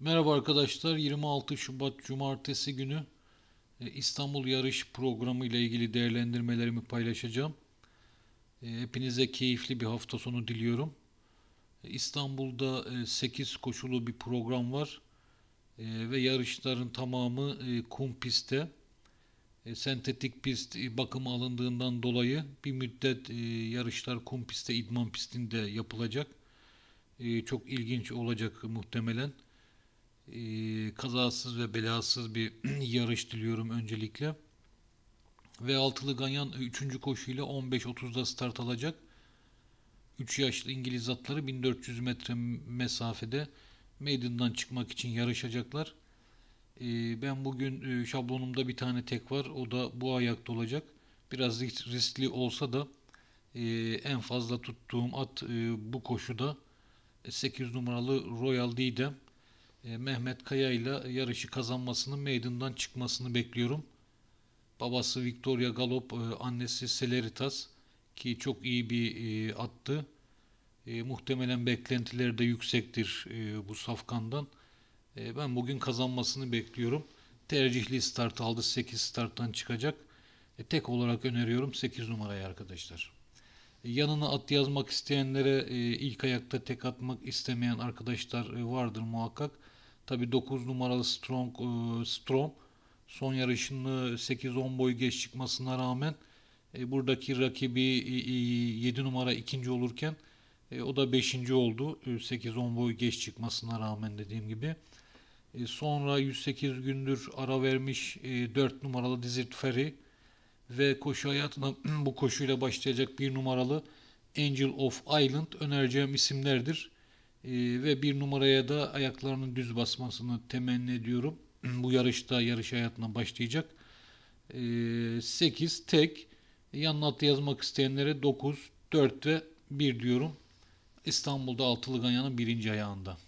Merhaba arkadaşlar. 26 Şubat Cumartesi günü e, İstanbul yarış programı ile ilgili değerlendirmelerimi paylaşacağım. E, hepinize keyifli bir hafta sonu diliyorum. E, İstanbul'da 8 koşulu bir program var ve yarışların tamamı kum pistte. Sentetik pist bakıma alındığından dolayı bir müddet yarışlar kum pistte, idman pistinde yapılacak. Çok ilginç olacak muhtemelen. Ee, kazasız ve belasız bir yarış diliyorum öncelikle. Ve altılı Ganyan 3. E, koşuyla 15.30'da start alacak. 3 yaşlı İngiliz atları 1400 metre mesafede meydandan çıkmak için yarışacaklar. Ee, ben bugün e, şablonumda bir tane tek var. O da bu ayakta olacak. Biraz riskli olsa da e, en fazla tuttuğum at bu koşuda 8 numaralı Royal Didem. E, Mehmet Kaya ile yarışı kazanmasını, meydandan çıkmasını bekliyorum. Babası Victoria Galop, e, annesi Celeritas ki çok iyi bir e, attı. muhtemelen beklentileri de yüksektir bu safkandan. ben bugün kazanmasını bekliyorum. Tercihli start aldı. 8 starttan çıkacak. tek olarak öneriyorum 8 numarayı arkadaşlar. yanına at yazmak isteyenlere ilk ayakta tek atmak istemeyen arkadaşlar vardır muhakkak. Tabi 9 numaralı Strong e, Strom son yarışını 8-10 boy geç çıkmasına rağmen e, buradaki rakibi e, 7 numara ikinci olurken e, o da 5. oldu. E, 8-10 boy geç çıkmasına rağmen dediğim gibi. E, sonra 108 gündür ara vermiş e, 4 numaralı Desert Ferry ve koşu hayatına bu koşuyla başlayacak bir numaralı Angel of Island önereceğim isimlerdir. Ee, ve bir numaraya da ayaklarının düz basmasını temenni ediyorum. Bu yarışta yarış hayatına başlayacak. 8 ee, tek yanına atı yazmak isteyenlere 9, 4 ve 1 diyorum. İstanbul'da altılı ganyanın birinci ayağında.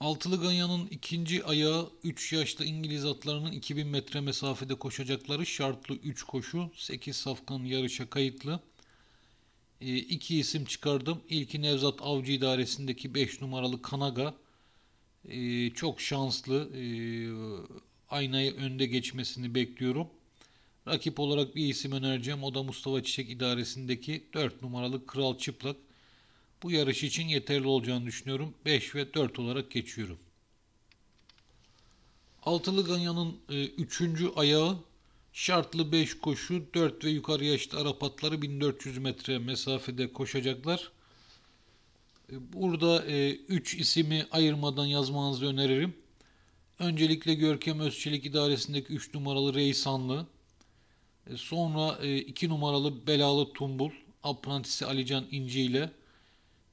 Altılı Ganyan'ın ikinci ayağı 3 yaşlı İngiliz atlarının 2000 metre mesafede koşacakları şartlı 3 koşu 8 safkan yarışa kayıtlı. Ee, iki isim çıkardım. İlki Nevzat Avcı idaresindeki 5 numaralı Kanaga. Ee, çok şanslı. Ee, aynayı önde geçmesini bekliyorum. Rakip olarak bir isim önereceğim. O da Mustafa Çiçek idaresindeki 4 numaralı Kral Çıplak. Bu yarış için yeterli olacağını düşünüyorum. 5 ve 4 olarak geçiyorum. Altılı Ganyan'ın 3. E, ayağı Şartlı 5 koşu 4 ve yukarı yaşlı Arap atları 1400 metre mesafede koşacaklar. E, burada 3 e, isimi ayırmadan yazmanızı öneririm. Öncelikle Görkem Özçelik idaresindeki 3 numaralı Reysanlı. E, sonra 2 e, numaralı Belalı Tumbul. Aprentisi Alican İnci ile.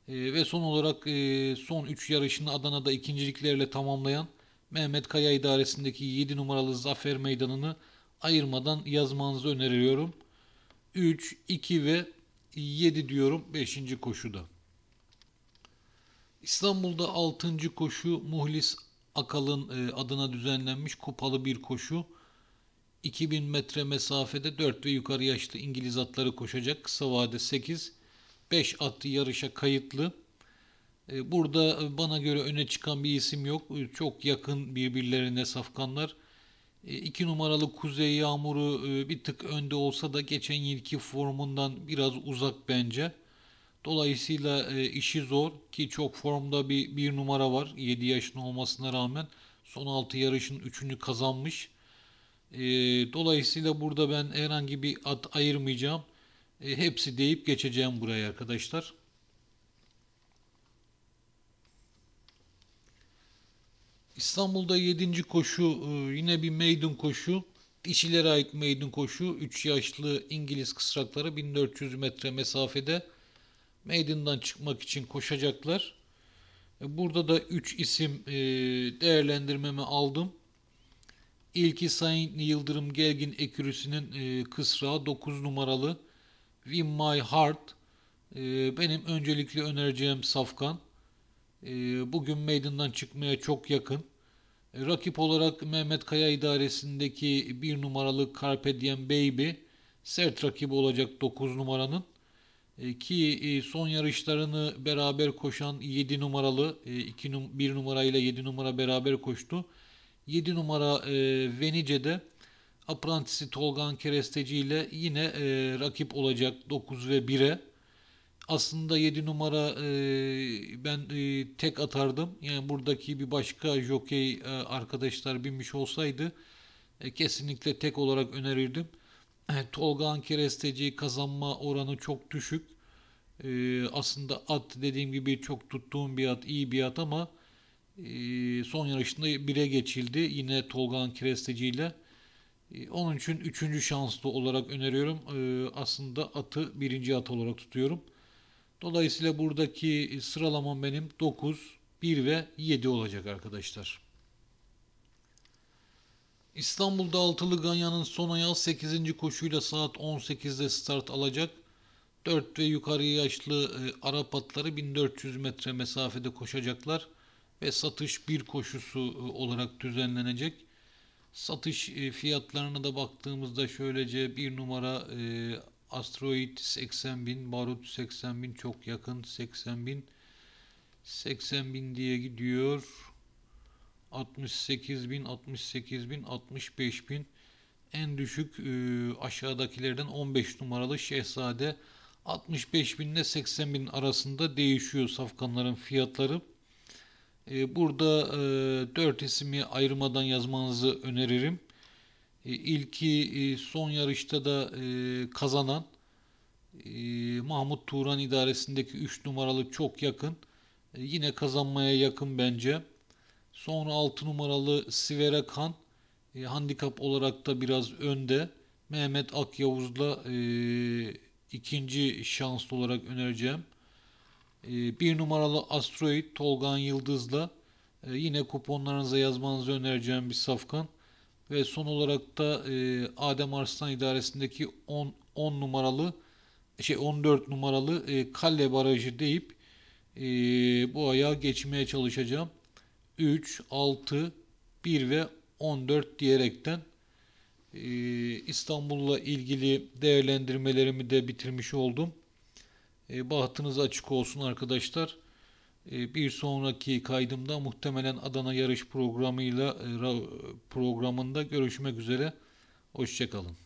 E, ve son olarak e, son 3 yarışını Adana'da ikinciliklerle tamamlayan Mehmet Kaya idaresindeki 7 numaralı Zafer Meydanı'nı ayırmadan yazmanızı öneriyorum. 3, 2 ve 7 diyorum 5. koşuda. İstanbul'da 6. koşu Muhlis Akal'ın e, adına düzenlenmiş kupalı bir koşu. 2000 metre mesafede 4 ve yukarı yaşlı İngiliz atları koşacak. Kısa vade 8. 5 at yarışa kayıtlı. E, burada bana göre öne çıkan bir isim yok. E, çok yakın birbirlerine safkanlar. 2 e, numaralı Kuzey Yağmuru e, bir tık önde olsa da geçen yılki formundan biraz uzak bence. Dolayısıyla e, işi zor ki çok formda bir, bir numara var 7 yaşında olmasına rağmen. Son 6 yarışın 3'ünü kazanmış. Dolayısıyla burada ben herhangi bir at ayırmayacağım. Hepsi deyip geçeceğim buraya arkadaşlar. İstanbul'da 7. koşu e, yine bir meydan koşu. İşçilere ait meydan koşu 3 yaşlı İngiliz kısrakları 1400 metre mesafede meydandan çıkmak için koşacaklar. E, burada da 3 isim e, değerlendirmemi aldım. İlki Sayın Yıldırım Gergin Ekürüsü'nün kısrağı 9 numaralı Win My Heart. Benim öncelikli önereceğim Safkan. Ee, bugün meydandan çıkmaya çok yakın. Ee, rakip olarak Mehmet Kaya idaresindeki bir numaralı Carpe Diem Baby sert rakibi olacak 9 numaranın. Ee, ki e, son yarışlarını beraber koşan 7 numaralı 1 e, numarayla 7 numara beraber koştu. 7 numara e, Venice'de Aprantisi Tolga Keresteci ile yine rakip olacak 9 ve 1'e aslında 7 numara e, ben e, tek atardım. Yani buradaki bir başka jockey e, arkadaşlar binmiş olsaydı e, kesinlikle tek olarak önerirdim. E, Tolga Ankeresteci kazanma oranı çok düşük. E, aslında at dediğim gibi çok tuttuğum bir at, iyi bir at ama e, son yarışında bire geçildi. Yine Tolga Ankeresteci ile. E, onun için üçüncü şanslı olarak öneriyorum. E, aslında atı birinci at olarak tutuyorum. Dolayısıyla buradaki e, sıralamam benim 9, 1 ve 7 olacak arkadaşlar. İstanbul'da altılı Ganya'nın son ayağı 8. koşuyla saat 18'de start alacak. 4 ve yukarı yaşlı e, Arap atları 1400 metre mesafede koşacaklar ve satış bir koşusu e, olarak düzenlenecek. Satış fiyatlarına da baktığımızda şöylece bir numara e, asteroid 80 bin, barut 80 bin çok yakın 80 bin 80 bin diye gidiyor 68 bin 68 bin 65 bin en düşük e, aşağıdakilerden 15 numaralı şehzade 65 bin ile 80 bin arasında değişiyor safkanların fiyatları. E, burada 4 e, ismi ayırmadan yazmanızı öneririm. E, ilki e, son yarışta da e, kazanan Mahmut Turan idaresindeki 3 numaralı çok yakın. Yine kazanmaya yakın bence. Sonra 6 numaralı Sivera Kan handikap olarak da biraz önde. Mehmet Akyavuz'la e, ikinci şanslı olarak önereceğim. E, bir numaralı Asteroid Tolgan Yıldız'la yine kuponlarınıza yazmanızı önereceğim bir safkan. Ve son olarak da e, Adem Arslan idaresindeki 10, 10 numaralı şey 14 numaralı e, Kalle Barajı deyip e, bu ayağı geçmeye çalışacağım. 3, 6, 1 ve 14 diyerekten e, İstanbul'la ilgili değerlendirmelerimi de bitirmiş oldum. E, bahtınız açık olsun arkadaşlar. Ee, bir sonraki kaydımda muhtemelen Adana yarış programıyla e, programında görüşmek üzere. Hoşçakalın.